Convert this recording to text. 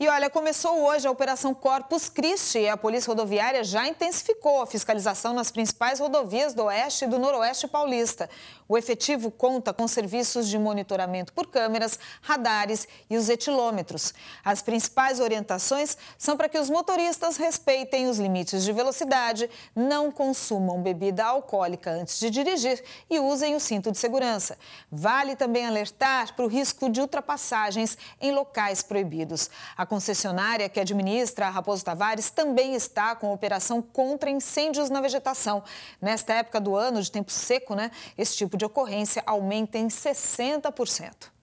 E olha, começou hoje a Operação Corpus Christi e a Polícia Rodoviária já intensificou a fiscalização nas principais rodovias do Oeste e do Noroeste paulista. O efetivo conta com serviços de monitoramento por câmeras, radares e os etilômetros. As principais orientações são para que os motoristas respeitem os limites de velocidade, não consumam bebida alcoólica antes de dirigir e usem o cinto de segurança. Vale também alertar para o risco de ultrapassagens em locais proibidos. A concessionária que administra a Raposo Tavares também está com operação contra incêndios na vegetação. Nesta época do ano, de tempo seco, né, esse tipo de ocorrência aumenta em 60%.